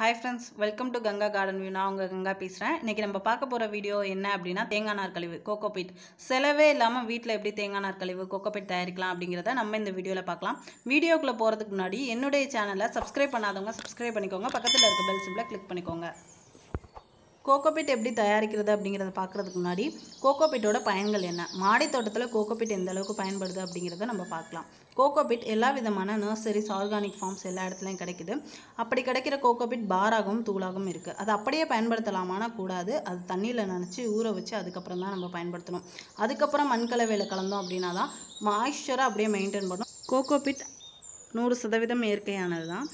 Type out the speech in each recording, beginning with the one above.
hi friends welcome to Ganga garden view நான் உங்கள் கங்கா பேசுகிறேன் இன்றைக்கி நம்ம பார்க்க போகிற வீடியோ என்ன அப்படின்னா தேங்காய் நார் கழிவு கோகோபீட் செலவே இல்லாமல் வீட்டில் எப்படி தேங்காய் நார் கழிவு கோகோபீட் தயாரிக்கலாம் அப்படிங்கிறத நம்ம இந்த வீடியோவில் பார்க்கலாம் வீடியோக்குள்ளே போகிறதுக்கு முன்னாடி என்னுடைய சேனலை சப்ஸ்கிரைப் பண்ணாதவங்க சப்ஸ்கிரைப் பண்ணிக்கோங்க பக்கத்தில் இருக்க பெல் சிம்பில் கிளிக் பண்ணிக்கோங்க கோகோபிட் எப்படி தயாரிக்கிறது அப்படிங்கிறத பார்க்குறதுக்கு முன்னாடி கோகோபிட்டோட பயன்கள் என்ன மாடி தோட்டத்தில் கோகோபிட் எந்த அளவுக்கு பயன்படுது அப்படிங்கிறத நம்ம பார்க்கலாம் கோகோபிட் எல்லா விதமான நர்சரிஸ் ஆர்கானிக் ஃபார்ம்ஸ் எல்லா இடத்துலையும் கிடைக்குது அப்படி கிடைக்கிற கோகோபிட் பாராகவும் தூளாகவும் இருக்குது அது அப்படியே பயன்படுத்தலாமானா கூடாது அது தண்ணியில் நினச்சி ஊற வச்சு அதுக்கப்புறம் தான் நம்ம பயன்படுத்தணும் அதுக்கப்புறம் மண்கலவையில் கலந்தோம் அப்படின்னா தான் மாய்ஸ்சராக அப்படியே மெயின்டைன் பண்ணணும் கோகோபிட் நூறு சதவீதம் இயற்கையானது தான்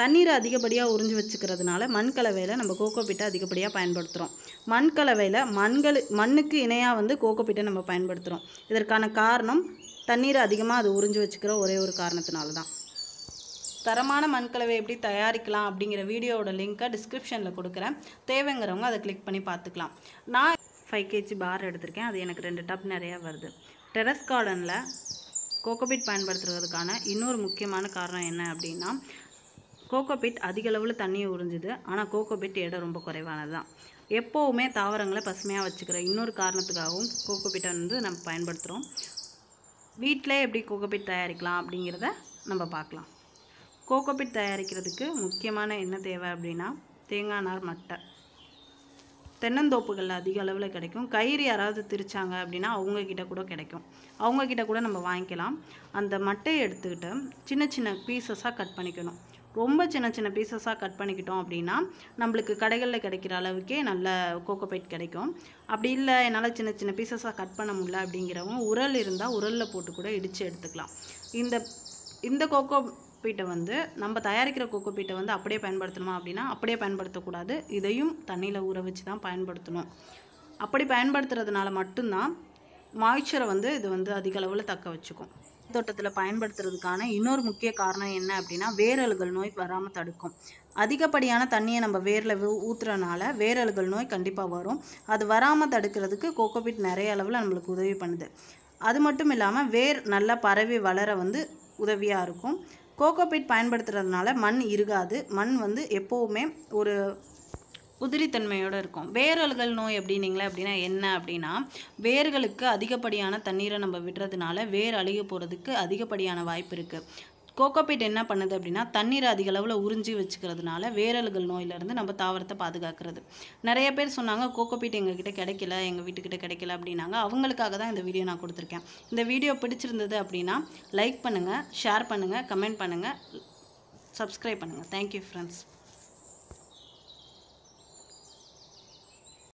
தண்ணீரை அதிகப்படியாக உறிஞ்சி வச்சுக்கிறதுனால மண் கலவையில் நம்ம கோகோபிட்டை அதிகப்படியாக பயன்படுத்துகிறோம் மண் கலவையில் மண்கள் மண்ணுக்கு இணையாக வந்து கோகோ நம்ம பயன்படுத்துகிறோம் இதற்கான காரணம் தண்ணீரை அதிகமாக அது உறிஞ்சி வச்சுக்கிற ஒரே ஒரு காரணத்தினால தான் தரமான மண்கலவை எப்படி தயாரிக்கலாம் அப்படிங்கிற வீடியோவோட லிங்க்கை டிஸ்கிரிப்ஷனில் கொடுக்குறேன் தேவைங்கிறவங்க அதை கிளிக் பண்ணி பார்த்துக்கலாம் நான் ஃபைவ் கேஜி பார் எடுத்திருக்கேன் அது எனக்கு ரெண்டு டப் நிறையா வருது டெரஸ் கார்டனில் கோகோபிட் பயன்படுத்துறதுக்கான இன்னொரு முக்கியமான காரணம் என்ன அப்படின்னா கோகோபிட் அதிகளவில் அதிக அளவில் தண்ணியை உறிஞ்சுது ஆனால் கோகோபிட் பிட் இடம் ரொம்ப குறைவானது தான் எப்போவுமே தாவரங்களை பசுமையாக வச்சுக்கிற இன்னொரு காரணத்துக்காகவும் கோகோபிட்டை வந்து நம்ம பயன்படுத்துகிறோம் வீட்டில் எப்படி கோகோபிட் தயாரிக்கலாம் அப்படிங்கிறத நம்ம பார்க்கலாம் கோகோபிட் தயாரிக்கிறதுக்கு முக்கியமான என்ன தேவை அப்படின்னா தேங்காய் நார் மட்டை தென்னந்தோப்புகளில் அதிக அளவில் கிடைக்கும் கயிறு யாராவது திரிச்சாங்க அப்படின்னா அவங்கக்கிட்ட கூட கிடைக்கும் அவங்கக்கிட்ட கூட நம்ம வாங்கிக்கலாம் அந்த மட்டையை எடுத்துக்கிட்டு சின்ன சின்ன பீசஸாக கட் பண்ணிக்கணும் ரொம்ப சின்ன சின்ன பீசஸாக கட் பண்ணிக்கிட்டோம் அப்படின்னா நம்மளுக்கு கடைகளில் கிடைக்கிற அளவுக்கே நல்ல கோகோபைட் கிடைக்கும் அப்படி இல்லை என்னால் சின்ன சின்ன பீசஸாக கட் பண்ண முடியல அப்படிங்கிறவங்க உரல் இருந்தால் உரலில் போட்டு கூட இடித்து எடுத்துக்கலாம் இந்த இந்த கோகோ கோகோபீட்டை வந்து நம்ம தயாரிக்கிற கோகோபீட்டை வந்து அப்படியே பயன்படுத்தணுமா அப்படின்னா அப்படியே பயன்படுத்தக்கூடாது இதையும் தண்ணியில் ஊற வச்சு தான் பயன்படுத்தணும் அப்படி பயன்படுத்துறதுனால மட்டும்தான் மாய்ச்சரை வந்து இது வந்து அதிக அளவில் தக்க வச்சுக்கும் தோட்டத்தில் பயன்படுத்துறதுக்கான இன்னொரு முக்கிய காரணம் என்ன அப்படின்னா வேரல்கள் நோய் வராமல் தடுக்கும் அதிகப்படியான தண்ணியை நம்ம வேரில் ஊற்றுறனால வேரல்கள் நோய் கண்டிப்பாக வரும் அது வராமல் தடுக்கிறதுக்கு கோகோபிட் நிறைய அளவில் நம்மளுக்கு உதவி பண்ணுது அது மட்டும் இல்லாமல் வேர் நல்லா பரவி வளர வந்து உதவியாக இருக்கும் கோகோபீட் பயன்படுத்துகிறதுனால மண் இருகாது மண் வந்து எப்போவுமே ஒரு உதிரித்தன்மையோடு இருக்கும் வேரல்கள் நோய் அப்படின்னீங்களே அப்படின்னா என்ன அப்படின்னா வேர்களுக்கு அதிகப்படியான தண்ணீரை நம்ம விடுறதுனால வேர் அழுகி போகிறதுக்கு அதிகப்படியான வாய்ப்பு இருக்குது கோகோபீட் என்ன பண்ணுது அப்படின்னா தண்ணீர் அதிக அளவில் உறிஞ்சி வச்சுக்கிறதுனால வேரல்கள் நோயிலிருந்து நம்ம தாவரத்தை பாதுகாக்கிறது நிறைய பேர் சொன்னாங்க கோகோபீட் எங்ககிட்ட கிடைக்கல எங்கள் வீட்டுக்கிட்ட கிடைக்கல அப்படின்னாங்க அவங்களுக்காக தான் இந்த வீடியோ நான் கொடுத்துருக்கேன் இந்த வீடியோ பிடிச்சிருந்தது அப்படின்னா லைக் பண்ணுங்கள் ஷேர் பண்ணுங்கள் கமெண்ட் பண்ணுங்கள் சப்ஸ்கிரைப் பண்ணுங்கள் தேங்க்யூ ஃப்ரெண்ட்ஸ்